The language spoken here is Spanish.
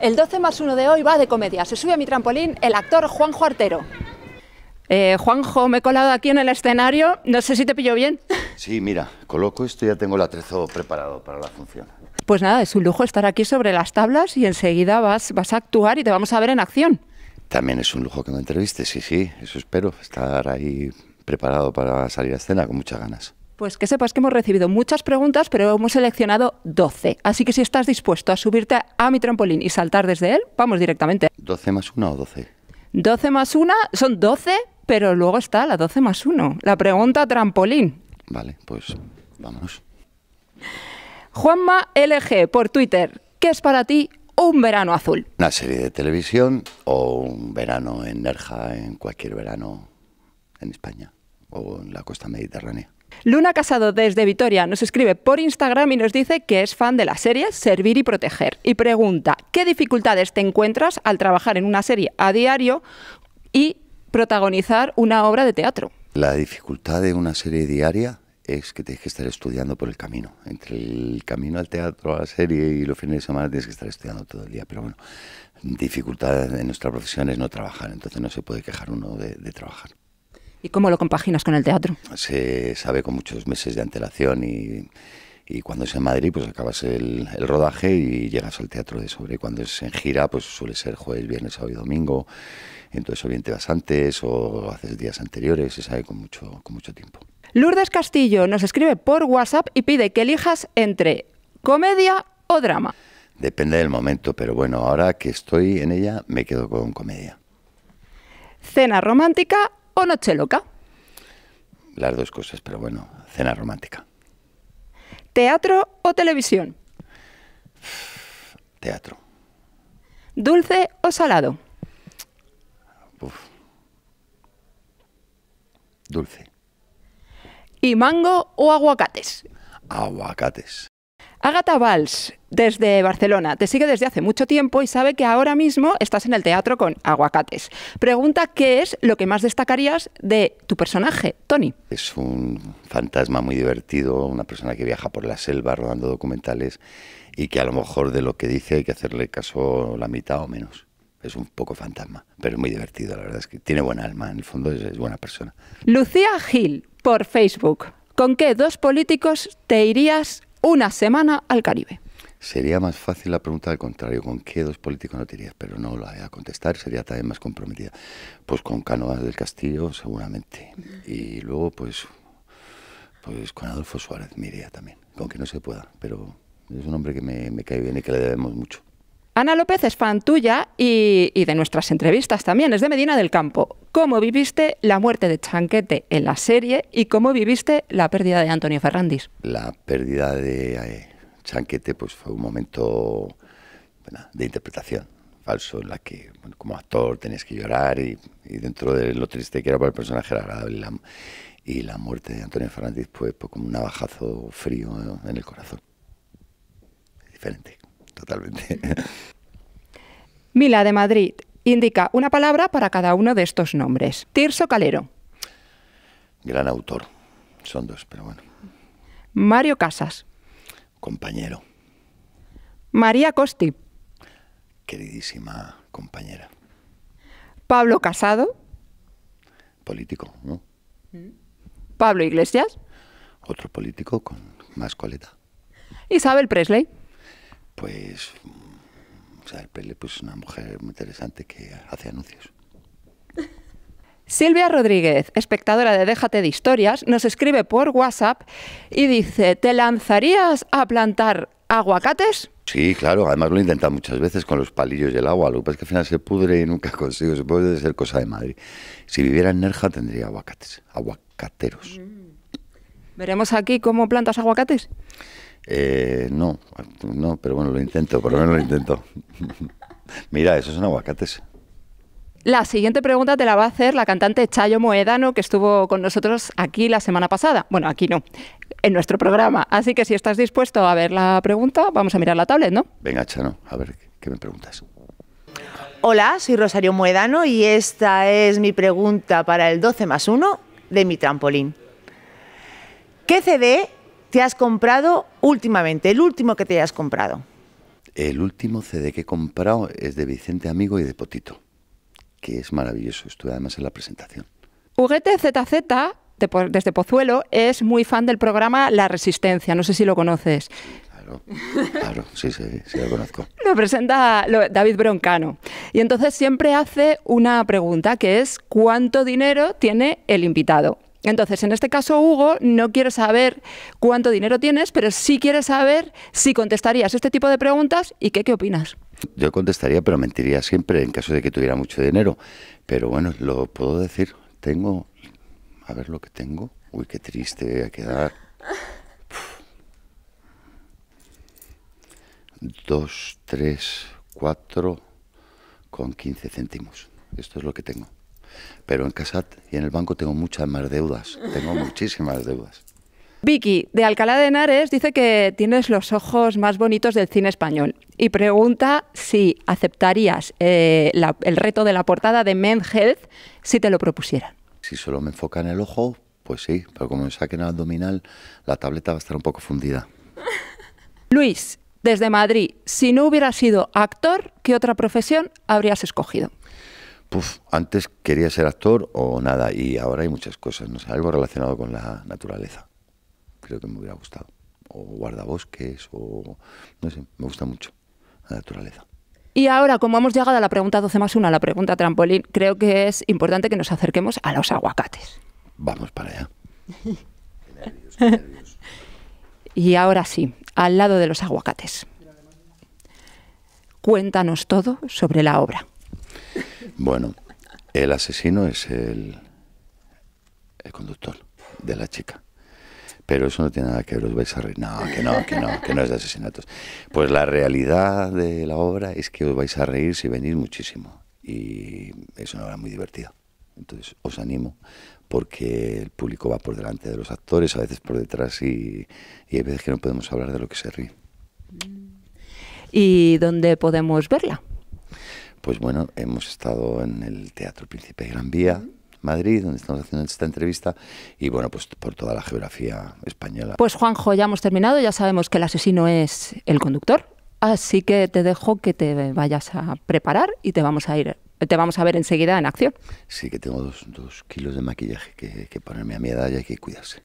El 12 más 1 de hoy va de comedia. Se sube a mi trampolín el actor Juanjo Artero. Eh, Juanjo, me he colado aquí en el escenario. No sé si te pillo bien. Sí, mira, coloco esto y ya tengo el atrezo preparado para la función. Pues nada, es un lujo estar aquí sobre las tablas y enseguida vas, vas a actuar y te vamos a ver en acción. También es un lujo que me entrevistes, sí, sí, eso espero, estar ahí preparado para salir a escena con muchas ganas. Pues que sepas que hemos recibido muchas preguntas, pero hemos seleccionado 12. Así que si estás dispuesto a subirte a mi trampolín y saltar desde él, vamos directamente. ¿12 más 1 o 12? 12 más 1 son 12, pero luego está la 12 más 1, la pregunta trampolín. Vale, pues vámonos. Juanma LG por Twitter, ¿qué es para ti un verano azul? Una serie de televisión o un verano en Nerja, en cualquier verano en España o en la costa mediterránea. Luna Casado desde Vitoria nos escribe por Instagram y nos dice que es fan de la serie Servir y Proteger y pregunta, ¿qué dificultades te encuentras al trabajar en una serie a diario y protagonizar una obra de teatro? La dificultad de una serie diaria es que tienes que estar estudiando por el camino. Entre el camino al teatro, a la serie y los fines de semana tienes que estar estudiando todo el día. Pero bueno, dificultad en nuestra profesión es no trabajar, entonces no se puede quejar uno de, de trabajar. ¿Y cómo lo compaginas con el teatro? Se sabe con muchos meses de antelación y, cuando es en Madrid, pues acabas el, rodaje y llegas al teatro de sobre. Cuando es en gira, pues suele ser jueves, viernes, sábado y domingo. Entonces, o bien te vas antes o haces días anteriores, se sabe con mucho, con mucho tiempo. Lourdes Castillo nos escribe por WhatsApp y pide que elijas entre comedia o drama. Depende del momento, pero bueno, ahora que estoy en ella, me quedo con comedia. ¿Cena romántica o noche loca? Las dos cosas, pero bueno, cena romántica. ¿Teatro o televisión? Teatro. ¿Dulce o salado? Dulce. ¿Y mango o aguacates? Aguacates. Agatha Valls, desde Barcelona, te sigue desde hace mucho tiempo y sabe que ahora mismo estás en el teatro con aguacates. Pregunta qué es lo que más destacarías de tu personaje, Tony. Es un fantasma muy divertido, una persona que viaja por la selva rodando documentales y que a lo mejor de lo que dice hay que hacerle caso la mitad o menos es un poco fantasma, pero es muy divertido, la verdad es que tiene buen alma, en el fondo es, es, buena persona. Lucía Gil, por Facebook, ¿con qué dos políticos te irías una semana al Caribe. Sería más fácil la pregunta al contrario, ¿con qué dos políticos no te Pero no la voy a contestar, sería también más comprometida. Pues con Canoas del Castillo, seguramente. Y luego, pues, pues con Adolfo Suárez miría también, también, que no se pueda, pero es un hombre que me, cae bien y que le debemos mucho. Ana López es fan tuya y, y, de nuestras entrevistas también, es de Medina del Campo cómo viviste la muerte de Chanquete en la serie y cómo viviste la pérdida de Antonio Ferrandis. La pérdida de eh, Chanquete pues, fue un momento de interpretación falso en la que como actor tenías que llorar y, dentro de lo triste que era para el personaje era agradable y la, muerte de Antonio Fernández pues, pues como un navajazo frío en el corazón. Diferente, totalmente. Mila de Madrid, Indica una palabra para cada uno de estos nombres. Tirso Calero. Gran autor. Son dos, pero bueno. Mario Casas. Compañero. María Costi. Queridísima compañera. Pablo Casado. Político, ¿no? Pablo Iglesias. Otro político con más coleta. Isabel Presley. Pues pues, es una mujer muy interesante que hace anuncios. Silvia Rodríguez, espectadora de Déjate de Historias, nos escribe por WhatsApp y dice, ¿te lanzarías a plantar aguacates? Sí, claro, además lo he intentado muchas veces con los palillos y el agua, lo que es que al final se pudre y nunca consigo, se puede ser cosa de Madrid. Si viviera en Nerja tendría aguacates, aguacateros. Mm. ¿Veremos aquí cómo plantas aguacates? Eh, no, no, pero bueno, lo intento, por lo menos lo intento. Mira, es son aguacates. La siguiente pregunta te la va a hacer la cantante Chayo Moedano, que estuvo con nosotros aquí la semana pasada. Bueno, aquí no, en nuestro programa. Así que si estás dispuesto a ver la pregunta, vamos a mirar la tablet, ¿no? Venga, Chano, a ver, ¿qué me preguntas? Hola, soy Rosario Moedano y esta es mi pregunta para el 12 más 1 de mi trampolín. ¿Qué CD te has comprado últimamente? El último que te hayas comprado. El último CD que he comprado es de Vicente Amigo y de Potito, que es maravilloso. Estuve además en la presentación. Juguete ZZ, desde Pozuelo, es muy fan del programa La Resistencia. No sé si lo conoces. Claro, sí, sí, lo conozco. Lo presenta David Broncano. Y entonces siempre hace una pregunta que es ¿cuánto dinero tiene el invitado? Entonces, en este caso, Hugo no quiere saber cuánto dinero tienes, pero sí quiere saber si contestarías este tipo de preguntas y qué, qué opinas. Yo contestaría, pero mentiría siempre en caso de que tuviera mucho dinero. Pero bueno, lo puedo decir. Tengo, a ver lo que tengo. Uy, qué triste a quedar. 2, 3, 4 con 15 céntimos. Esto es lo que tengo. Pero en Casat y en el banco tengo muchas más deudas. Tengo muchísimas deudas. Vicky, de Alcalá de Henares, dice que tienes los ojos más bonitos del cine español y pregunta si aceptarías eh, el reto de la portada de Men Health si te lo propusieran. Si solo me enfoca en el ojo, pues sí, pero como me saquen el abdominal, la tableta va a estar un poco fundida. Luis, desde Madrid, si no hubieras sido actor, ¿qué otra profesión habrías escogido? Puf, antes quería ser actor o nada, y ahora hay muchas cosas, no sé, algo relacionado con la naturaleza. Creo que me hubiera gustado. O guardabosques, o no sé, me gusta mucho la naturaleza. Y ahora, como hemos llegado a la pregunta 12 más 1, la pregunta trampolín, creo que es importante que nos acerquemos a los aguacates. Vamos para allá. Y ahora sí, al lado de los aguacates. Cuéntanos todo sobre la obra. Bueno, el asesino es el, el conductor de la chica. Pero eso no tiene nada que ver, os vais a reír. No, que no, que no, que no es de asesinatos. Pues la realidad de la obra es que os vais a reír si venís muchísimo. Y es una obra muy divertida. Entonces os animo porque el público va por delante de los actores, a veces por detrás y, hay veces que no podemos hablar de lo que se ríe. ¿Y dónde podemos verla? Pues bueno, hemos estado en el Teatro Príncipe Gran Vía, Madrid, donde estamos haciendo esta entrevista, y bueno, pues por toda la geografía española. Pues Juanjo, ya hemos terminado, ya sabemos que el asesino es el conductor, así que te dejo que te vayas a preparar y te vamos a ir te vamos a ver enseguida en acción. Sí, que tengo dos, kilos de maquillaje que, que ponerme a mi edad y hay que cuidarse.